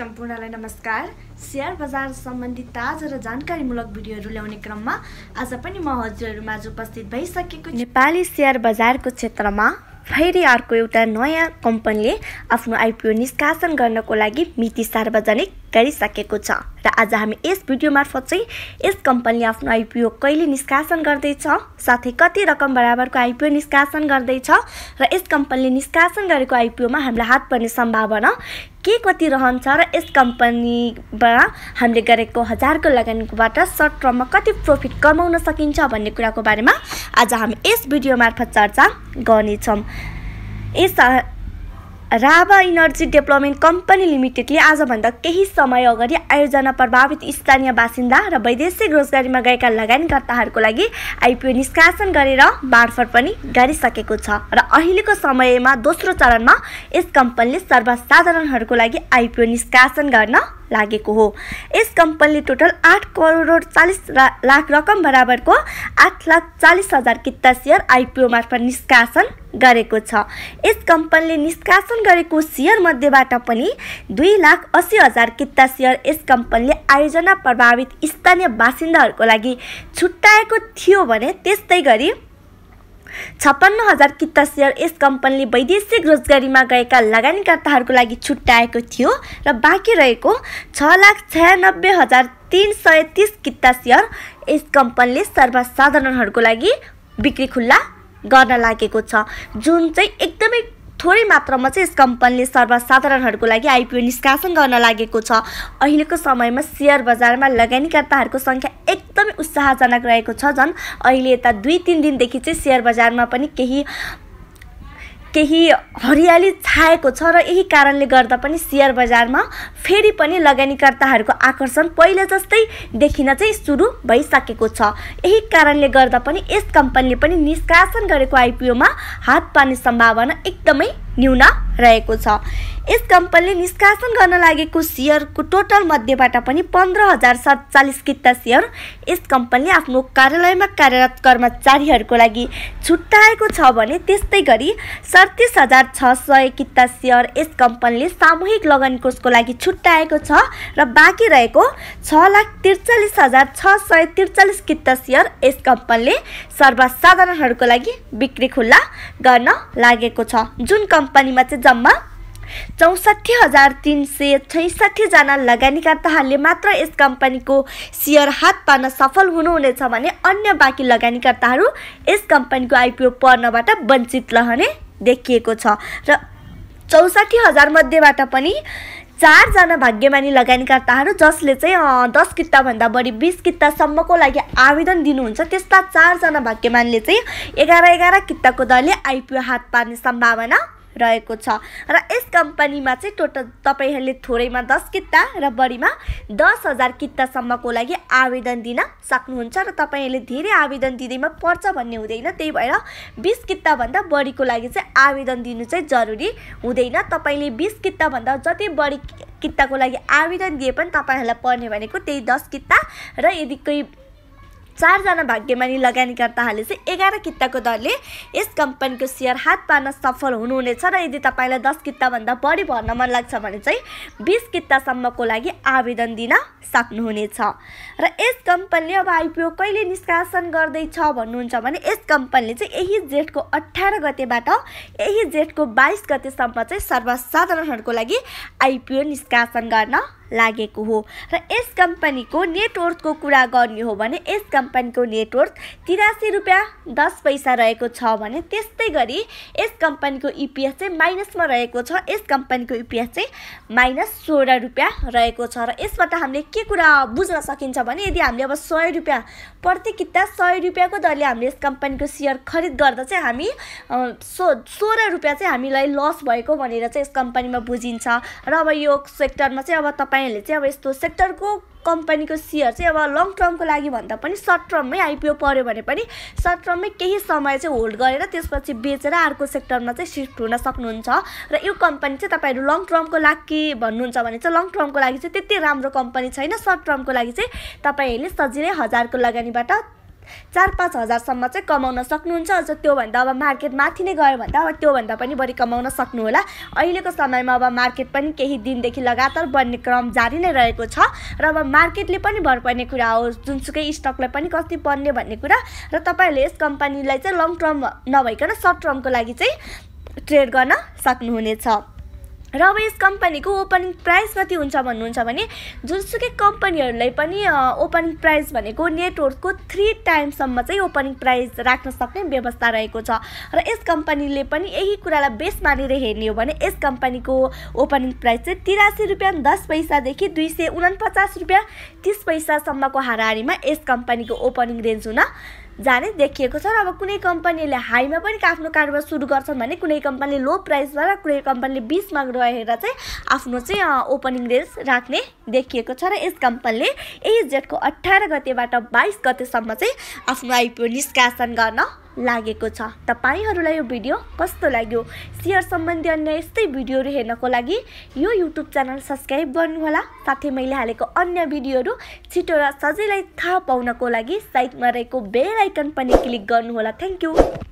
सम्पूर्णलाई नमस्कार सेयर बजार सम्बन्धी ताजा र जानकारीमूलक भिडियोहरू ल्याउने क्रममा आज पनि म हजुरहरूमाझ उपस्थित भइसकेको नेपाली सेयर बजारको क्षेत्रमा फेरि अर्को एउटा नयाँ कम्पनीले आफ्नो आइपिओ निष्कासन गर्नको लागि मिति सार्वजनिक गरिसकेको छ र आज हामी यस भिडियो मार्फत चाहिँ यस कम्पनीले आफ्नो आइपिओ कहिले निष्कासन गर्दैछ साथै कति रकम बराबरको आइपिओ निष्कासन गर्दैछ र यस कम्पनीले निष्कासन गरेको आइपिओमा हामीलाई हात पर्ने सम्भावना के कति रहन्छ र यस कम्पनीबाट हामीले गरेको हजारको लगानीबाट सर्ट टर्ममा कति प्रफिट कमाउन सकिन्छ भन्ने कुराको बारेमा आज हामी यस भिडियो मार्फत चर्चा गर्नेछौँ यस राभा इनर्जी डेभलपमेन्ट कम्पनी लिमिटेडले आजभन्दा केही समय अगाडि आयोजना प्रभावित स्थानीय बासिन्दा र वैदेशिक रोजगारीमा गएका लगानीकर्ताहरूको लागि आइपिओ निष्कासन गरेर बाँडफाँड पनि गरिसकेको छ र अहिलेको समयमा दोस्रो चरणमा यस कम्पनीले सर्वसाधारणहरूको लागि आइपिओ निष्कासन गर्न लागेको हो यस कम्पनीले टोटल आठ करोड चालिस लाख रकम बराबरको आठ लाख चालिस हजार किता सेयर आइपिओ मार्फत निष्कासन गरेको छ यस कम्पनीले निष्कासन गरेको सेयर मध्येबाट पनि दुई लाख असी हजार किता सेयर यस कम्पनीले आयोजना प्रभावित स्थानीय बासिन्दाहरूको लागि छुट्याएको थियो भने त्यस्तै गरी छप्पन्न हजार किता सेयर यस कम्पनीले वैदेशिक रोजगारीमा गएका लगानीकर्ताहरूको लागि छुट्याएको थियो र बाँकी रहेको छ लाख छयानब्बे हजार तिन सय तिस किता सेयर यस कम्पनीले सर्वसाधारणहरूको लागि बिक्री खुल्ला गर्न लागेको छ जुन चाहिँ एकदमै थोरै मात्रामा चाहिँ यस कम्पनीले सर्वसाधारणहरूको लागि आइपिओ निष्कासन गर्न लागेको छ अहिलेको समयमा सेयर बजारमा लगानीकर्ताहरूको सङ्ख्या एकदमै उत्साहजनक रहेको छ झन् अहिले यता दुई तिन दिनदेखि चाहिँ सेयर बजारमा पनि केही केही हरियाली छाएको छ र यही कारणले गर्दा पनि सेयर बजारमा फेरि पनि लगानीकर्ताहरूको आकर्षण पहिले जस्तै देखिन चाहिँ सुरु भइसकेको छ यही कारणले गर्दा पनि यस कम्पनीले पनि निष्कासन गरेको आइपिओमा हात पार्ने सम्भावना एकदमै न्यून रहेको छ यस कम्पनीले निष्कासन गर्न लागेको सेयरको टोटल मध्येबाट पनि पन्ध्र हजार सत्तालिस किता सेयर यस कम्पनीले आफ्नो कार्यालयमा कार्यरत कर्मचारीहरूको लागि छुट्याएको छ भने त्यस्तै गरी सडतिस हजार छ सय किता सेयर यस कम्पनीले सामूहिक लगानी कोषको लागि छुट्याएको छ र बाँकी रहेको छ लाख त्रिचालिस हजार छ सय त्रिचालिस किता सेयर यस कम्पनीले सर्वसाधारणहरूको लागि बिक्री खुल्ला गर्न लागेको छ जुन कम्पनीमा चाहिँ जम्मा चौसठी हजार तिन सय छैसठीजना लगानीकर्ताहरूले मात्र यस कम्पनीको सेयर हात पार्न सफल हुनुहुनेछ भने अन्य बाँकी लगानीकर्ताहरू यस कम्पनीको आइपिओ पर्नबाट वञ्चित रहने देखिएको छ र चौसठी हजारमध्येबाट पनि चारजना भाग्यमानी लगानीकर्ताहरू जसले चाहिँ दस किताभन्दा बढी बिस कितासम्मको लागि आवेदन दिनुहुन्छ त्यस्ता चारजना भाग्यमानले चाहिँ एघार एघार किताको दरले आइपिओ हात पार्ने सम्भावना रहेको छ र यस कम्पनीमा चाहिँ टोटल तपाईँहरूले थोरैमा दस किता र बढीमा दस हजार कितासम्मको लागि आवेदन दिन सक्नुहुन्छ र तपाईँहरूले धेरै आवेदन दिँदैमा पर्छ भन्ने हुँदैन त्यही भएर बिस किताभन्दा बढीको लागि चाहिँ आवेदन दिनु चाहिँ जरुरी हुँदैन तपाईँले बिस किताभन्दा जति बढी किताको लागि आवेदन दिए पनि तपाईँहरूलाई पर्ने भनेको त्यही दस किता र यदि कोही चारजना भाग्यमानी लगानीकर्ताहरूले चाहिँ एघार किताको दरले यस कम्पनीको सेयर हात पार्न सफल हुनुहुनेछ र यदि तपाईँलाई दस किताभन्दा बढी भर्न मन लाग्छ भने चाहिँ बिस कितासम्मको लागि आवेदन दिन सक्नुहुनेछ र यस कम्पनीले अब आइपिओ कहिले निष्कासन गर्दैछ भन्नुहुन्छ भने यस कम्पनीले चाहिँ यही जेठको अठार गतेबाट यही जेठको बाइस गतेसम्म चाहिँ सर्वसाधारणहरूको लागि आइपिओ निष्कासन गर्न लागेको हो र यस कम्पनीको नेटवर्थको कुरा गर्ने हो भने यस कम्पनीको नेटवर्थ तिरासी रुपियाँ दस पैसा रहेको छ भने त्यस्तै गरी यस कम्पनीको इपिएस चाहिँ माइनसमा रहेको छ यस कम्पनीको इपिएस चाहिँ माइनस सोह्र रुपियाँ रहेको छ र यसबाट हामीले के कुरा बुझ्न सकिन्छ भने यदि हामीले अब सय रुपियाँ प्रति किता सय रुपियाँको दरले हामीले यस कम्पनीको सेयर खरिद गर्दा चाहिँ हामी सो सोह्र रुपियाँ चाहिँ हामीलाई लस भएको भनेर चाहिँ यस कम्पनीमा बुझिन्छ र अब यो सेक्टरमा चाहिँ अब तपाईँ तपाईँहरूले चाहिँ अब यस्तो सेक्टरको कम्पनीको सेयर चाहिँ अब लङ टर्मको लागि भन्दा पनि सर्ट टर्ममै आइपिओ पऱ्यो भने पनि सर्ट टर्ममै केही समय चाहिँ होल्ड गरेर त्यसपछि बेचेर अर्को सेक्टरमा चाहिँ सिफ्ट हुन सक्नुहुन्छ र यो कम्पनी चाहिँ तपाईँहरू लङ टर्मको लागि भन्नुहुन्छ भने चाहिँ लङ टर्मको लागि चाहिँ त्यति राम्रो कम्पनी छैन सर्ट टर्मको लागि चाहिँ तपाईँहरूले सजिलै हजारको लगानीबाट चार पाँच हजारसम्म चाहिँ कमाउन सक्नुहुन्छ अझ त्योभन्दा अब मार्केट माथि नै गयो भन्दा अब त्योभन्दा पनि बढी कमाउन सक्नुहोला अहिलेको समयमा अब मार्केट पनि केही दिनदेखि लगातार बढ्ने क्रम जारी नै रहेको छ र अब मार्केटले पनि भर पर्ने कुरा हो जुनसुकै स्टकलाई पनि कति पर्ने भन्ने कुरा र तपाईँहरूले यस कम्पनीलाई चाहिँ लङ टर्म नभइकन सर्ट टर्मको लागि चाहिँ ट्रेड गर्न सक्नुहुनेछ र अब यस कम्पनीको ओपनिङ प्राइस कति हुन्छ भन्नुहुन्छ भने जुनसुकै कम्पनीहरूलाई पनि ओपनिङ प्राइस भनेको नेटवर्कको थ्री टाइमसम्म चाहिँ ओपनिङ प्राइस राख्न सक्ने व्यवस्था रहेको छ र यस कम्पनीले पनि यही कुरालाई बेस मानेर हेर्ने हो भने यस कम्पनीको ओपनिङ प्राइस चाहिँ तिरासी रुपियाँ दस पैसादेखि दुई सय उनापचास रुपियाँ तिस पैसासम्मको हाराहारीमा यस कम्पनीको ओपनिङ रेन्ज हुन जाने देखिएको छ र अब कुनै कम्पनीले हाईमा पनि आफ्नो कारोबार सुरु गर्छन् भने कुनै कम्पनीले लो प्राइसमा र कुनै कम्पनीले बिसमा रहेर चाहिँ आफ्नो चाहिँ ओपनिङ रेन्ज राख्ने देखिएको छ र यस कम्पनीले यही जेटको अठार गतेबाट बाइस गतेसम्म चाहिँ आफ्नो आइपिओ निष्कासन गर्न लागेको छ तपाईँहरूलाई यो भिडियो कस्तो लाग्यो सेयर सम्बन्धी अन्य यस्तै भिडियोहरू हेर्नको लागि यो युट्युब च्यानल सब्सक्राइब गर्नुहोला साथै मैले हालेको अन्य भिडियोहरू छिटो र सजिलै थाहा पाउनको लागि साइडमा रहेको बेल आइकन पनि क्लिक गर्नुहोला थ्याङ्क यू